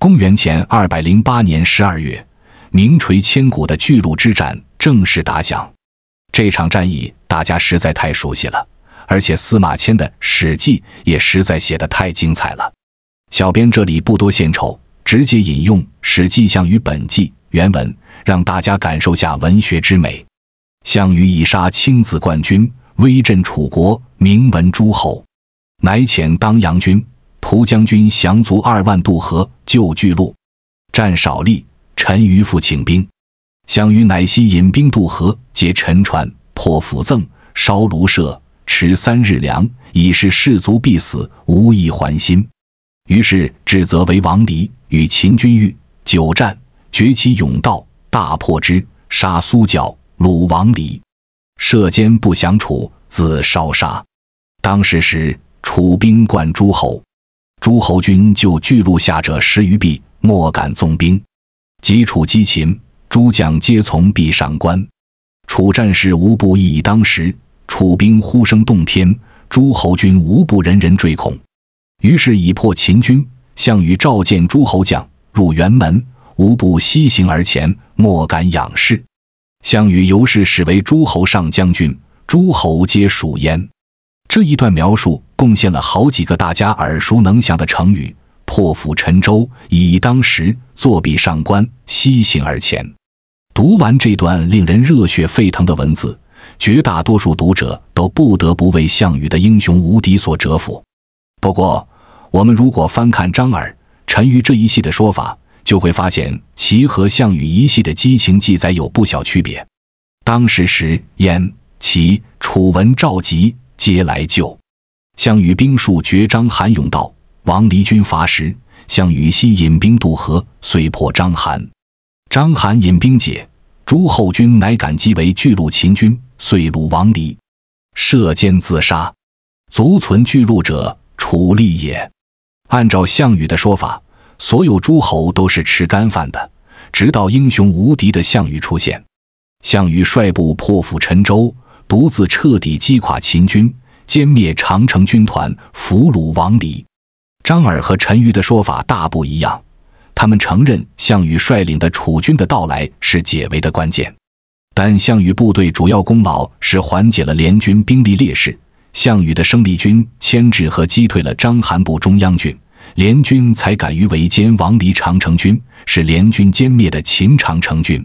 公元前二百零八年十二月，名垂千古的巨鹿之战正式打响。这场战役大家实在太熟悉了，而且司马迁的《史记》也实在写得太精彩了。小编这里不多献丑，直接引用《史记·项羽本纪》原文，让大家感受下文学之美。项羽以杀亲子冠军，威震楚国，名闻诸侯，乃遣当阳君。蒲将军降卒二万渡河救巨鹿，战少利。陈余复请兵，项羽乃西引兵渡河，劫沉船，破釜甑，烧庐舍，持三日粮，以示士卒必死，无一还心。于是指则为王离，与秦军遇，久战，崛其甬道，大破之，杀苏角、鲁王离，射间不降，楚自烧杀。当时时，楚兵冠诸侯。诸侯军就巨鹿下者十余臂，莫敢纵兵。击楚击秦，诸将皆从壁上观。楚战士无不一以当十，楚兵呼声动天，诸侯军无不人人追恐。于是已破秦军，项羽召见诸侯将，入辕门，无不膝行而前，莫敢仰视。项羽由是始为诸侯上将军，诸侯皆属焉。这一段描述贡献了好几个大家耳熟能详的成语：破釜沉舟，以当时作壁上观，西行而前。读完这段令人热血沸腾的文字，绝大多数读者都不得不为项羽的英雄无敌所折服。不过，我们如果翻看张耳、陈余这一系的说法，就会发现其和项羽一系的激情记载有不小区别。当时时燕、齐、楚文、赵集。皆来救，项羽兵数绝张邯甬道，王离军伐时，项羽西引兵渡河，遂破章邯。章邯引兵解，诸侯军乃感激为巨鹿秦军，遂虏王离，射箭自杀。卒存巨鹿者，楚立也。按照项羽的说法，所有诸侯都是吃干饭的，直到英雄无敌的项羽出现。项羽率部破釜沉舟。独自彻底击垮秦军，歼灭长城军团，俘虏王离、张耳和陈馀的说法大不一样。他们承认项羽率领的楚军的到来是解围的关键，但项羽部队主要功劳是缓解了联军兵力劣势。项羽的生力军牵制和击退了章邯部中央军，联军才敢于围歼王离长城军，是联军歼灭的秦长城军。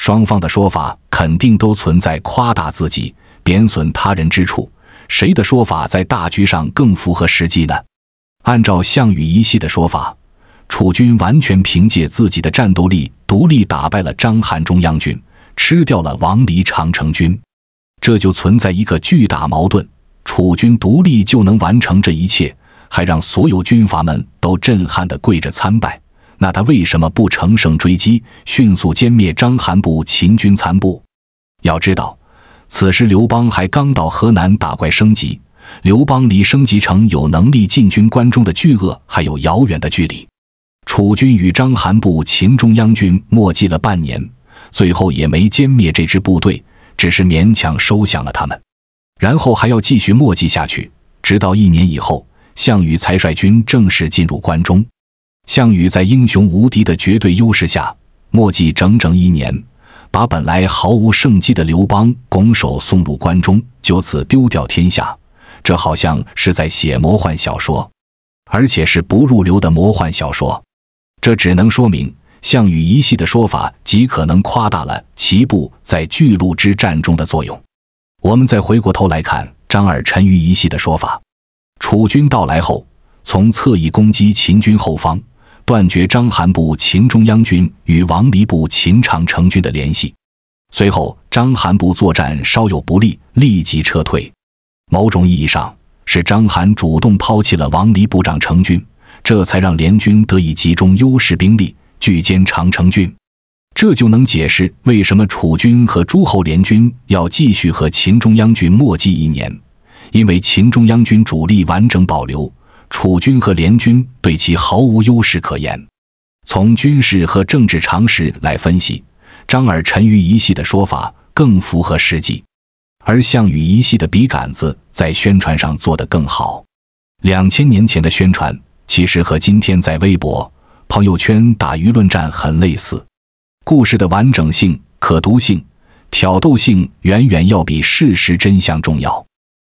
双方的说法肯定都存在夸大自己、贬损他人之处，谁的说法在大局上更符合实际呢？按照项羽一系的说法，楚军完全凭借自己的战斗力独立打败了章邯中央军，吃掉了王离长城军，这就存在一个巨大矛盾：楚军独立就能完成这一切，还让所有军阀们都震撼的跪着参拜。那他为什么不乘胜追击，迅速歼灭章邯部秦军残部？要知道，此时刘邦还刚到河南打怪升级，刘邦离升级成有能力进军关中的巨鳄还有遥远的距离。楚军与章邯部秦中央军磨迹了半年，最后也没歼灭这支部队，只是勉强收降了他们，然后还要继续磨迹下去，直到一年以后，项羽才率军正式进入关中。项羽在英雄无敌的绝对优势下，墨迹整整一年，把本来毫无胜机的刘邦拱手送入关中，就此丢掉天下。这好像是在写魔幻小说，而且是不入流的魔幻小说。这只能说明项羽一系的说法极可能夸大了齐部在巨鹿之战中的作用。我们再回过头来看张耳陈余一系的说法，楚军到来后，从侧翼攻击秦军后方。断绝章邯部秦中央军与王离部秦长城军的联系，随后章邯部作战稍有不利，立即撤退。某种意义上，是章邯主动抛弃了王离部长城军，这才让联军得以集中优势兵力聚歼长城军。这就能解释为什么楚军和诸侯联军要继续和秦中央军磨叽一年，因为秦中央军主力完整保留。楚军和联军对其毫无优势可言。从军事和政治常识来分析，张耳沉于一系的说法更符合实际，而项羽一系的笔杆子在宣传上做得更好。两千年前的宣传其实和今天在微博、朋友圈打舆论战很类似。故事的完整性、可读性、挑逗性远远要比事实真相重要。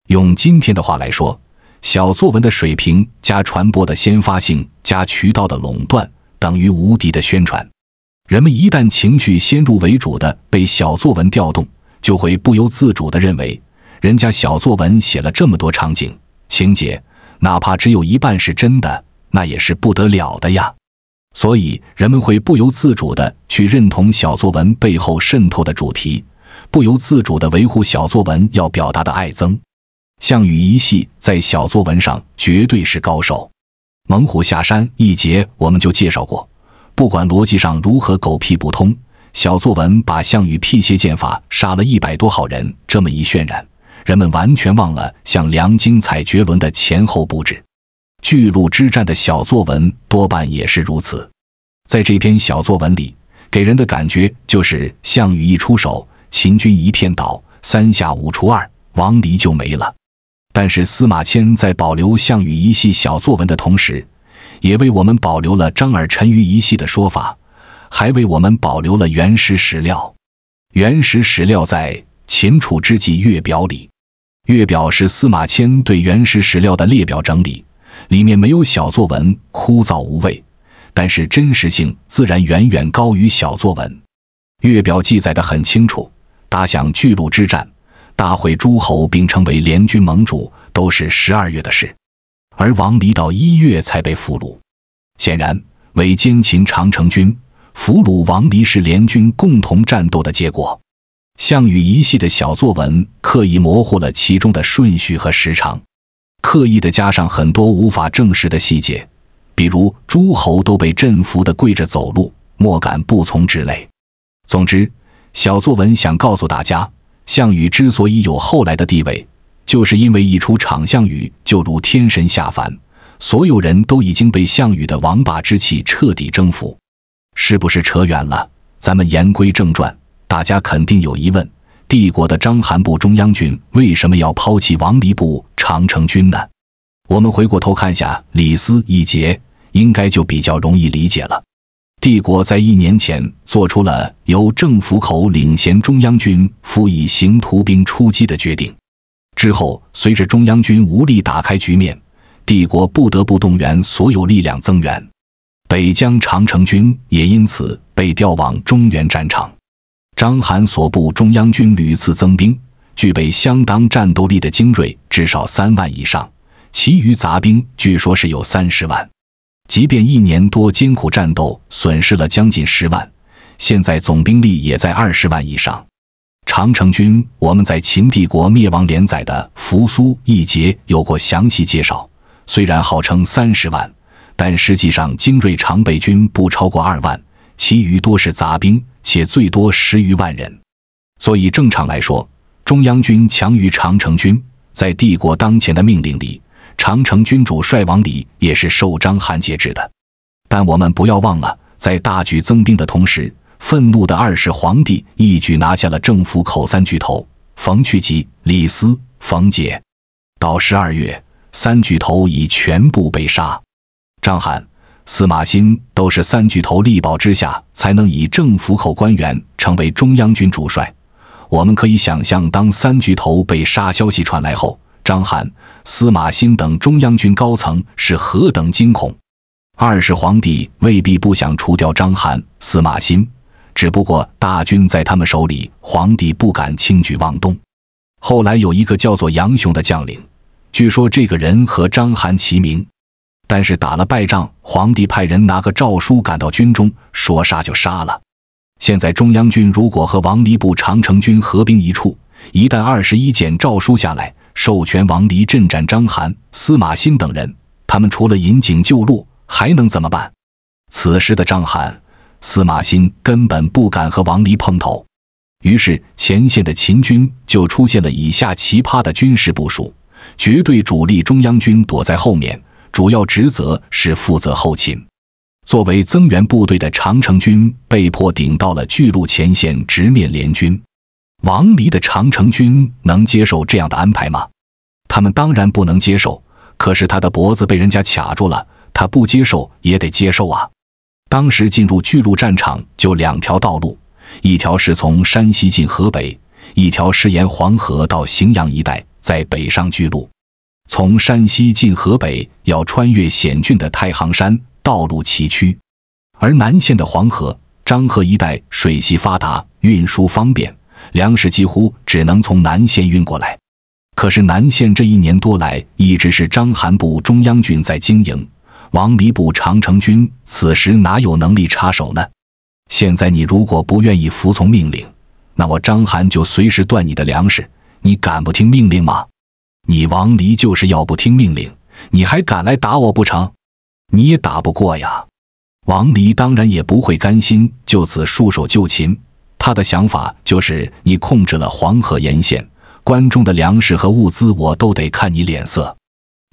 用今天的话来说。小作文的水平加传播的先发性加渠道的垄断，等于无敌的宣传。人们一旦情绪先入为主的被小作文调动，就会不由自主的认为，人家小作文写了这么多场景情节，哪怕只有一半是真的，那也是不得了的呀。所以，人们会不由自主的去认同小作文背后渗透的主题，不由自主的维护小作文要表达的爱憎。项羽一系在小作文上绝对是高手。猛虎下山一节我们就介绍过，不管逻辑上如何狗屁不通，小作文把项羽辟邪剑法杀了一百多号人这么一渲染，人们完全忘了像梁精彩绝伦的前后布置。巨鹿之战的小作文多半也是如此。在这篇小作文里，给人的感觉就是项羽一出手，秦军一片倒，三下五除二，王离就没了。但是司马迁在保留项羽一系小作文的同时，也为我们保留了张耳陈余一系的说法，还为我们保留了原始史料。原始史料在《秦楚之际月表》里，《月表》是司马迁对原始史料的列表整理，里面没有小作文，枯燥无味，但是真实性自然远远高于小作文。《月表》记载的很清楚，打响巨鹿之战。大会诸侯并称为联军盟主都是十二月的事，而王离到一月才被俘虏。显然，为奸秦长城军、俘虏王离是联军共同战斗的结果。项羽一系的小作文刻意模糊了其中的顺序和时长，刻意的加上很多无法证实的细节，比如诸侯都被镇服的跪着走路，莫敢不从之类。总之，小作文想告诉大家。项羽之所以有后来的地位，就是因为一出场，项羽就如天神下凡，所有人都已经被项羽的王霸之气彻底征服。是不是扯远了？咱们言归正传，大家肯定有疑问：帝国的章邯部中央军为什么要抛弃王离部长城军呢？我们回过头看下李斯一节，应该就比较容易理解了。帝国在一年前做出了由政府口领衔中央军辅以行徒兵出击的决定。之后，随着中央军无力打开局面，帝国不得不动员所有力量增援。北疆长城军也因此被调往中原战场。章邯所部中央军屡次增兵，具备相当战斗力的精锐至少三万以上，其余杂兵据说是有三十万。即便一年多艰苦战斗，损失了将近十万，现在总兵力也在二十万以上。长城军，我们在秦帝国灭亡连载的扶苏一节有过详细介绍。虽然号称三十万，但实际上精锐常备军不超过二万，其余多是杂兵，且最多十余万人。所以正常来说，中央军强于长城军。在帝国当前的命令里。长城军主帅王礼也是受张邯节制的，但我们不要忘了，在大举增兵的同时，愤怒的二世皇帝一举拿下了政府口三巨头冯去疾、李斯、冯杰。到十二月，三巨头已全部被杀。张邯、司马欣都是三巨头力保之下，才能以政府口官员成为中央军主帅。我们可以想象，当三巨头被杀消息传来后，张邯。司马欣等中央军高层是何等惊恐！二是皇帝未必不想除掉章邯、司马欣，只不过大军在他们手里，皇帝不敢轻举妄动。后来有一个叫做杨雄的将领，据说这个人和章邯齐名，但是打了败仗，皇帝派人拿个诏书赶到军中，说杀就杀了。现在中央军如果和王离部长城军合兵一处，一旦二十一简诏书下来，授权王离镇斩张邯、司马欣等人。他们除了引颈救路，还能怎么办？此时的张邯、司马欣根本不敢和王离碰头，于是前线的秦军就出现了以下奇葩的军事部署：绝对主力中央军躲在后面，主要职责是负责后勤；作为增援部队的长城军被迫顶到了巨鹿前线，直面联军。王离的长城军能接受这样的安排吗？他们当然不能接受。可是他的脖子被人家卡住了，他不接受也得接受啊。当时进入巨鹿战场就两条道路，一条是从山西进河北，一条是沿黄河到荥阳一带再北上巨鹿。从山西进河北要穿越险峻的太行山，道路崎岖；而南线的黄河、漳河一带水系发达，运输方便。粮食几乎只能从南线运过来，可是南线这一年多来一直是章邯部中央军在经营，王离部长城军此时哪有能力插手呢？现在你如果不愿意服从命令，那我章邯就随时断你的粮食，你敢不听命令吗？你王离就是要不听命令，你还敢来打我不成？你也打不过呀。王离当然也不会甘心就此束手就擒。他的想法就是，你控制了黄河沿线，关中的粮食和物资，我都得看你脸色。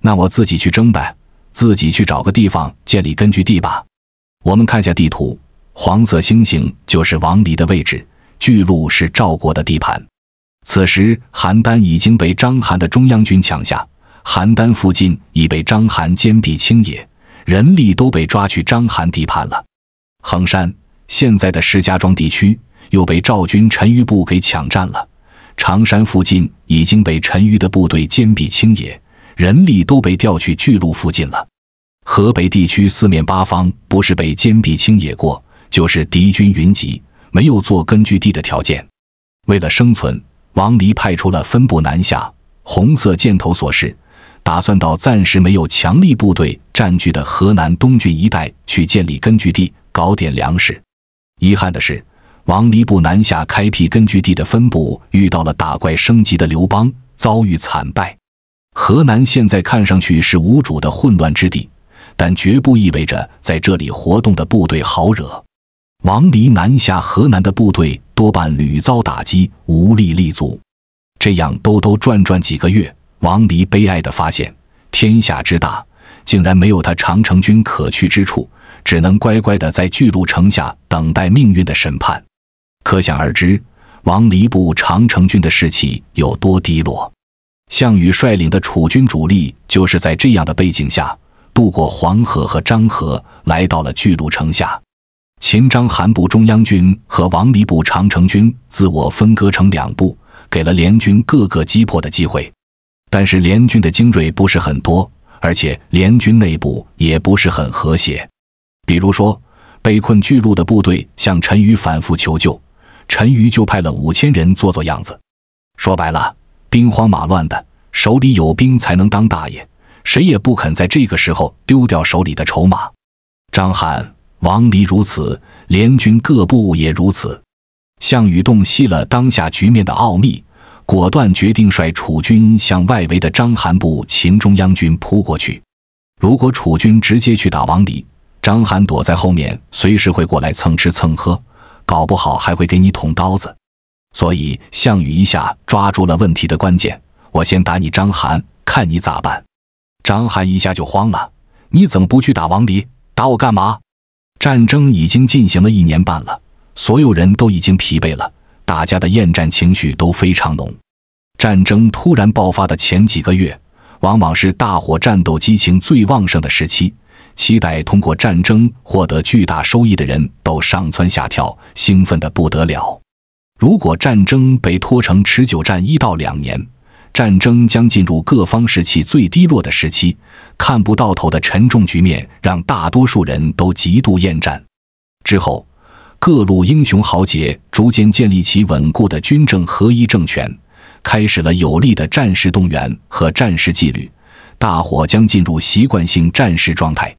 那我自己去争吧，自己去找个地方建立根据地吧。我们看下地图，黄色星星就是王离的位置，巨鹿是赵国的地盘。此时邯郸已经被章邯的中央军抢下，邯郸附近已被章邯坚壁清野，人力都被抓去章邯地盘了。衡山，现在的石家庄地区。又被赵军陈余部给抢占了。常山附近已经被陈余的部队坚壁清野，人力都被调去巨鹿附近了。河北地区四面八方不是被坚壁清野过，就是敌军云集，没有做根据地的条件。为了生存，王离派出了分部南下，红色箭头所示，打算到暂时没有强力部队占据的河南东郡一带去建立根据地，搞点粮食。遗憾的是。王离部南下开辟根据地的分部遇到了打怪升级的刘邦，遭遇惨败。河南现在看上去是无主的混乱之地，但绝不意味着在这里活动的部队好惹。王离南下河南的部队多半屡遭打击，无力立足。这样兜兜转转几个月，王离悲哀地发现，天下之大，竟然没有他长城军可去之处，只能乖乖地在巨鹿城下等待命运的审判。可想而知，王离部长城军的士气有多低落。项羽率领的楚军主力就是在这样的背景下渡过黄河和漳河，来到了巨鹿城下。秦、张、韩部中央军和王离部长城军自我分割成两部，给了联军各个击破的机会。但是联军的精锐不是很多，而且联军内部也不是很和谐。比如说，被困巨鹿的部队向陈馀反复求救。陈瑜就派了五千人做做样子，说白了，兵荒马乱的，手里有兵才能当大爷，谁也不肯在这个时候丢掉手里的筹码。张邯、王离如此，联军各部也如此。项羽洞悉了当下局面的奥秘，果断决定率楚军向外围的章邯部、秦中央军扑过去。如果楚军直接去打王离，章邯躲在后面，随时会过来蹭吃蹭喝。搞不好还会给你捅刀子，所以项羽一下抓住了问题的关键。我先打你张邯，看你咋办。张邯一下就慌了，你怎么不去打王离，打我干嘛？战争已经进行了一年半了，所有人都已经疲惫了，大家的厌战情绪都非常浓。战争突然爆发的前几个月，往往是大伙战斗激情最旺盛的时期。期待通过战争获得巨大收益的人都上蹿下跳，兴奋得不得了。如果战争被拖成持久战一到两年，战争将进入各方士气最低落的时期。看不到头的沉重局面让大多数人都极度厌战。之后，各路英雄豪杰逐渐建立起稳固的军政合一政权，开始了有力的战时动员和战时纪律。大伙将进入习惯性战时状态。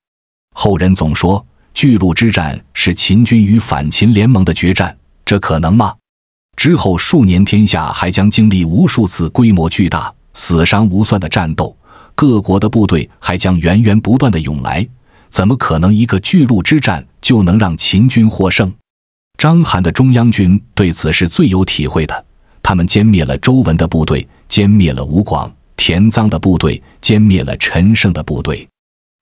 后人总说巨鹿之战是秦军与反秦联盟的决战，这可能吗？之后数年，天下还将经历无数次规模巨大、死伤无算的战斗，各国的部队还将源源不断的涌来，怎么可能一个巨鹿之战就能让秦军获胜？章邯的中央军对此是最有体会的，他们歼灭了周文的部队，歼灭了吴广、田臧的部队，歼灭了陈胜的部队。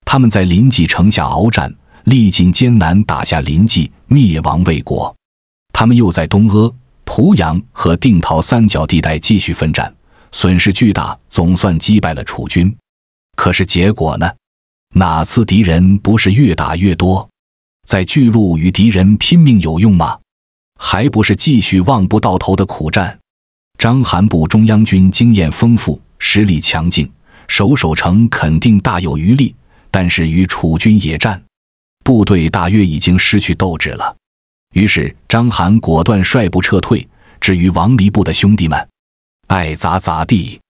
他们在临济城下鏖战，历尽艰难，打下临济，灭亡魏国。他们又在东阿、濮阳和定陶三角地带继续奋战，损失巨大，总算击败了楚军。可是结果呢？哪次敌人不是越打越多？在巨鹿与敌人拼命有用吗？还不是继续望不到头的苦战。章邯部中央军经验丰富，实力强劲，守守城肯定大有余力。但是与楚军野战，部队大约已经失去斗志了。于是章邯果断率部撤退。至于王离部的兄弟们，爱咋咋地。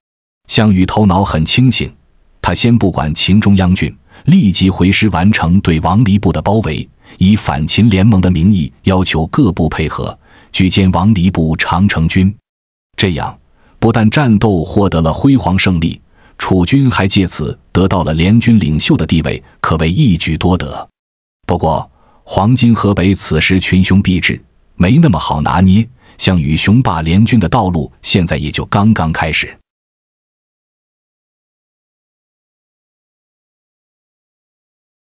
项羽头脑很清醒，他先不管秦中央军，立即回师完成对王离部的包围，以反秦联盟的名义要求各部配合，举歼王离部长城军。这样，不但战斗获得了辉煌胜利。楚军还借此得到了联军领袖的地位，可谓一举多得。不过，黄金河北此时群雄毕至，没那么好拿捏。项羽雄霸联军的道路，现在也就刚刚开始。